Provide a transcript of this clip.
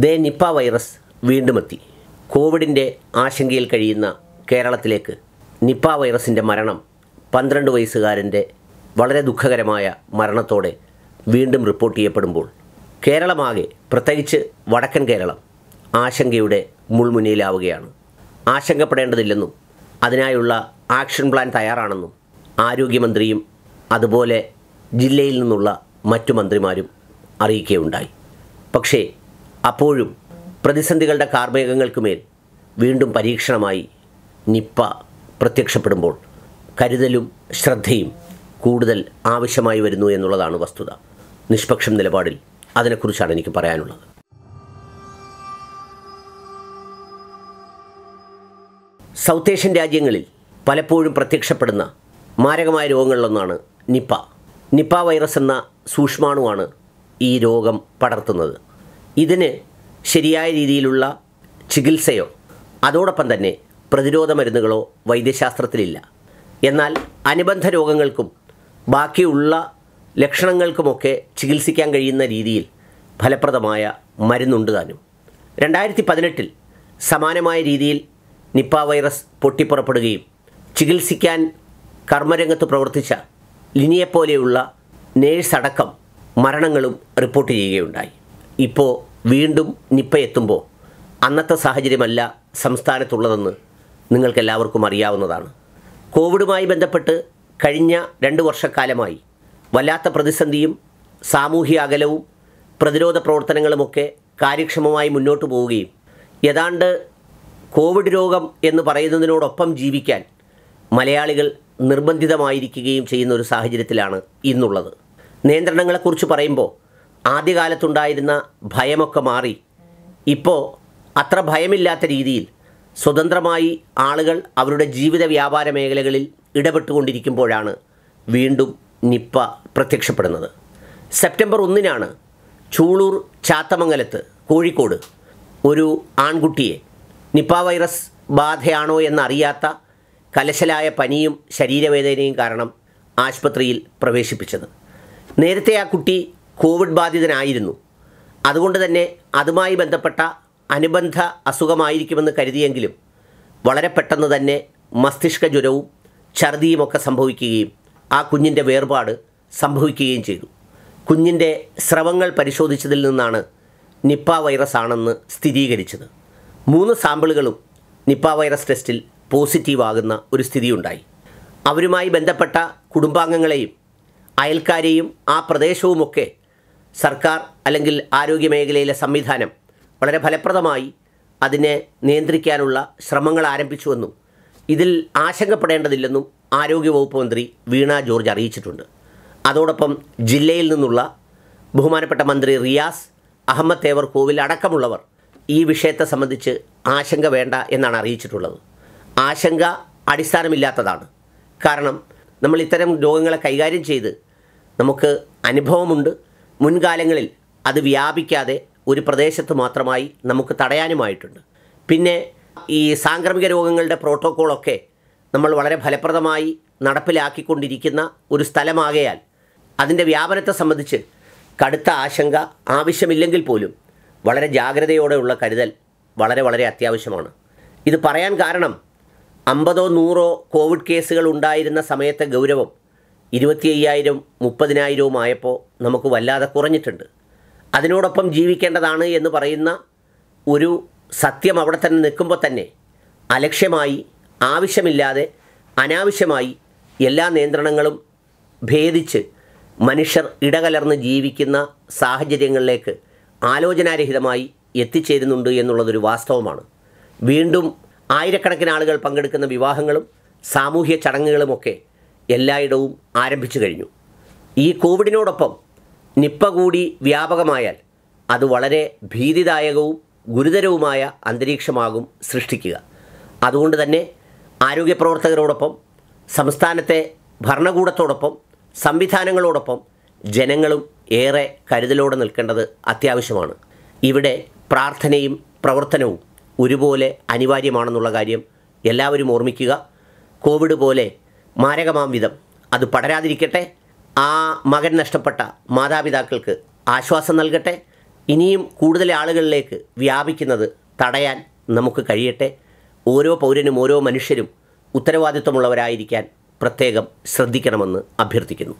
the Nipah virus വീണ്ടുമെത്തി കോവിഡിൻ്റെ ആശങ്കയിൽ കഴിയുന്ന കേരളത്തിലേക്ക് നിപ്പ വൈറസിൻ്റെ മരണം പന്ത്രണ്ട് വയസ്സുകാരൻ്റെ വളരെ ദുഃഖകരമായ മരണത്തോടെ വീണ്ടും റിപ്പോർട്ട് ചെയ്യപ്പെടുമ്പോൾ കേരളമാകെ പ്രത്യേകിച്ച് വടക്കൻ കേരളം ആശങ്കയുടെ മുൾമുനയിലാവുകയാണ് ആശങ്കപ്പെടേണ്ടതില്ലെന്നും അതിനായുള്ള ആക്ഷൻ പ്ലാൻ തയ്യാറാണെന്നും ആരോഗ്യമന്ത്രിയും അതുപോലെ ജില്ലയിൽ നിന്നുള്ള മറ്റു മന്ത്രിമാരും അറിയിക്കുകയുണ്ടായി പക്ഷേ അപ്പോഴും പ്രതിസന്ധികളുടെ കാർമേഘങ്ങൾക്കുമേൽ വീണ്ടും പരീക്ഷണമായി നിപ്പ പ്രത്യക്ഷപ്പെടുമ്പോൾ കരുതലും ശ്രദ്ധയും കൂടുതൽ ആവശ്യമായി വരുന്നു എന്നുള്ളതാണ് വസ്തുത നിഷ്പക്ഷം നിലപാടിൽ അതിനെക്കുറിച്ചാണ് എനിക്ക് പറയാനുള്ളത് സൗത്ത് ഏഷ്യൻ രാജ്യങ്ങളിൽ പലപ്പോഴും പ്രത്യക്ഷപ്പെടുന്ന മാരകമായ രോഗങ്ങളിലൊന്നാണ് നിപ്പ നിപ്പ വൈറസ് എന്ന സൂക്ഷ്മാണുവാണ് ഈ രോഗം പടർത്തുന്നത് ഇതിന് ശരിയായ രീതിയിലുള്ള ചികിത്സയോ അതോടൊപ്പം തന്നെ പ്രതിരോധ മരുന്നുകളോ വൈദ്യശാസ്ത്രത്തിലില്ല എന്നാൽ അനുബന്ധ രോഗങ്ങൾക്കും ബാക്കിയുള്ള ലക്ഷണങ്ങൾക്കുമൊക്കെ ചികിത്സിക്കാൻ കഴിയുന്ന രീതിയിൽ ഫലപ്രദമായ മരുന്നുണ്ട് താനും രണ്ടായിരത്തി പതിനെട്ടിൽ സമാനമായ രീതിയിൽ നിപ്പ വൈറസ് പൊട്ടിപ്പുറപ്പെടുകയും ചികിത്സിക്കാൻ കർമ്മരംഗത്ത് പ്രവർത്തിച്ച ലിനിയെപ്പോലെയുള്ള നേഴ്സ് അടക്കം മരണങ്ങളും റിപ്പോർട്ട് ചെയ്യുകയുണ്ടായി ഇപ്പോൾ വീണ്ടും നിപ്പ എത്തുമ്പോൾ അന്നത്തെ സാഹചര്യമല്ല സംസ്ഥാനത്തുള്ളതെന്ന് നിങ്ങൾക്കെല്ലാവർക്കും അറിയാവുന്നതാണ് കോവിഡുമായി ബന്ധപ്പെട്ട് കഴിഞ്ഞ രണ്ട് വർഷക്കാലമായി വല്ലാത്ത പ്രതിസന്ധിയും സാമൂഹ്യ അകലവും പ്രതിരോധ പ്രവർത്തനങ്ങളുമൊക്കെ കാര്യക്ഷമമായി മുന്നോട്ട് പോവുകയും ഏതാണ്ട് കോവിഡ് രോഗം എന്ന് പറയുന്നതിനോടൊപ്പം ജീവിക്കാൻ മലയാളികൾ നിർബന്ധിതമായിരിക്കുകയും ചെയ്യുന്ന ഒരു സാഹചര്യത്തിലാണ് ഇന്നുള്ളത് നിയന്ത്രണങ്ങളെക്കുറിച്ച് പറയുമ്പോൾ ആദ്യകാലത്തുണ്ടായിരുന്ന ഭയമൊക്കെ മാറി ഇപ്പോൾ അത്ര ഭയമില്ലാത്ത രീതിയിൽ സ്വതന്ത്രമായി ആളുകൾ അവരുടെ ജീവിത വ്യാപാര മേഖലകളിൽ ഇടപെട്ടുകൊണ്ടിരിക്കുമ്പോഴാണ് വീണ്ടും നിപ്പ പ്രത്യക്ഷപ്പെടുന്നത് സെപ്റ്റംബർ ഒന്നിനാണ് ചൂളൂർ ചാത്തമംഗലത്ത് കോഴിക്കോട് ഒരു ആൺകുട്ടിയെ നിപ്പ വൈറസ് ബാധയാണോ എന്നറിയാത്ത കലശലായ പനിയും ശരീരവേദനയും കാരണം ആശുപത്രിയിൽ പ്രവേശിപ്പിച്ചത് നേരത്തെ ആ കുട്ടി കോവിഡ് ബാധിതനായിരുന്നു അതുകൊണ്ട് തന്നെ അതുമായി ബന്ധപ്പെട്ട അനുബന്ധ അസുഖമായിരിക്കുമെന്ന് കരുതിയെങ്കിലും വളരെ പെട്ടെന്ന് തന്നെ മസ്തിഷ്ക ജ്വരവും ഛർദിയുമൊക്കെ സംഭവിക്കുകയും ആ കുഞ്ഞിൻ്റെ വേർപാട് സംഭവിക്കുകയും ചെയ്തു കുഞ്ഞിൻ്റെ സ്രവങ്ങൾ പരിശോധിച്ചതിൽ നിന്നാണ് നിപ്പ വൈറസ് ആണെന്ന് സ്ഥിരീകരിച്ചത് മൂന്ന് സാമ്പിളുകളും നിപ്പ വൈറസ് ടെസ്റ്റിൽ പോസിറ്റീവാകുന്ന ഒരു സ്ഥിതിയുണ്ടായി അവരുമായി ബന്ധപ്പെട്ട കുടുംബാംഗങ്ങളെയും അയൽക്കാരെയും ആ പ്രദേശവുമൊക്കെ സർക്കാർ അല്ലെങ്കിൽ ആരോഗ്യ മേഖലയിലെ സംവിധാനം വളരെ ഫലപ്രദമായി അതിനെ നിയന്ത്രിക്കാനുള്ള ശ്രമങ്ങൾ ആരംഭിച്ചുവെന്നും ഇതിൽ ആശങ്കപ്പെടേണ്ടതില്ലെന്നും ആരോഗ്യവകുപ്പ് മന്ത്രി വീണ ജോർജ് അറിയിച്ചിട്ടുണ്ട് അതോടൊപ്പം ജില്ലയിൽ നിന്നുള്ള ബഹുമാനപ്പെട്ട മന്ത്രി റിയാസ് അഹമ്മദ് തേവർ കോവിൽ അടക്കമുള്ളവർ ഈ വിഷയത്തെ സംബന്ധിച്ച് ആശങ്ക വേണ്ട എന്നാണ് അറിയിച്ചിട്ടുള്ളത് ആശങ്ക അടിസ്ഥാനമില്ലാത്തതാണ് കാരണം നമ്മൾ ഇത്തരം രോഗങ്ങളെ കൈകാര്യം ചെയ്ത് നമുക്ക് അനുഭവമുണ്ട് മുൻകാലങ്ങളിൽ അത് വ്യാപിക്കാതെ ഒരു പ്രദേശത്ത് മാത്രമായി നമുക്ക് തടയാനുമായിട്ടുണ്ട് പിന്നെ ഈ സാംക്രമിക രോഗങ്ങളുടെ പ്രോട്ടോക്കോളൊക്കെ നമ്മൾ വളരെ ഫലപ്രദമായി നടപ്പിലാക്കിക്കൊണ്ടിരിക്കുന്ന ഒരു സ്ഥലമാകയാൽ അതിൻ്റെ വ്യാപനത്തെ സംബന്ധിച്ച് കടുത്ത ആശങ്ക ആവശ്യമില്ലെങ്കിൽ പോലും വളരെ ജാഗ്രതയോടെയുള്ള കരുതൽ വളരെ വളരെ അത്യാവശ്യമാണ് ഇത് പറയാൻ കാരണം അമ്പതോ നൂറോ കോവിഡ് കേസുകൾ ഉണ്ടായിരുന്ന സമയത്തെ ഗൗരവം ഇരുപത്തി അയ്യായിരം മുപ്പതിനായിരവും ആയപ്പോൾ നമുക്ക് വല്ലാതെ കുറഞ്ഞിട്ടുണ്ട് അതിനോടൊപ്പം ജീവിക്കേണ്ടതാണ് എന്ന് പറയുന്ന ഒരു സത്യം അവിടെ തന്നെ നിൽക്കുമ്പോൾ തന്നെ അലക്ഷ്യമായി ആവശ്യമില്ലാതെ അനാവശ്യമായി എല്ലാ നിയന്ത്രണങ്ങളും ഭേദിച്ച് മനുഷ്യർ ഇടകലർന്ന് ജീവിക്കുന്ന സാഹചര്യങ്ങളിലേക്ക് ആലോചനാരഹിതമായി എത്തിച്ചേരുന്നുണ്ട് എന്നുള്ളതൊരു വാസ്തവമാണ് വീണ്ടും ആയിരക്കണക്കിന് ആളുകൾ പങ്കെടുക്കുന്ന വിവാഹങ്ങളും സാമൂഹ്യ ചടങ്ങുകളുമൊക്കെ എല്ലായിടവും ആരംഭിച്ചു കഴിഞ്ഞു ഈ കോവിഡിനോടൊപ്പം നിപ്പ കൂടി വ്യാപകമായാൽ അത് വളരെ ഭീതിദായകവും ഗുരുതരവുമായ അന്തരീക്ഷമാകും സൃഷ്ടിക്കുക അതുകൊണ്ട് തന്നെ ആരോഗ്യ പ്രവർത്തകരോടൊപ്പം സംസ്ഥാനത്തെ ഭരണകൂടത്തോടൊപ്പം സംവിധാനങ്ങളോടൊപ്പം ജനങ്ങളും ഏറെ കരുതലോടെ നിൽക്കേണ്ടത് അത്യാവശ്യമാണ് ഇവിടെ പ്രാർത്ഥനയും പ്രവർത്തനവും ഒരുപോലെ അനിവാര്യമാണെന്നുള്ള കാര്യം എല്ലാവരും ഓർമ്മിക്കുക കോവിഡ് പോലെ മാരകമാം വിധം അത് പടരാതിരിക്കട്ടെ ആ മകൻ നഷ്ടപ്പെട്ട മാതാപിതാക്കൾക്ക് ആശ്വാസം നൽകട്ടെ ഇനിയും കൂടുതൽ ആളുകളിലേക്ക് വ്യാപിക്കുന്നത് തടയാൻ നമുക്ക് കഴിയട്ടെ ഓരോ പൗരനും ഓരോ മനുഷ്യരും ഉത്തരവാദിത്വമുള്ളവരായിരിക്കാൻ പ്രത്യേകം ശ്രദ്ധിക്കണമെന്ന് അഭ്യർത്ഥിക്കുന്നു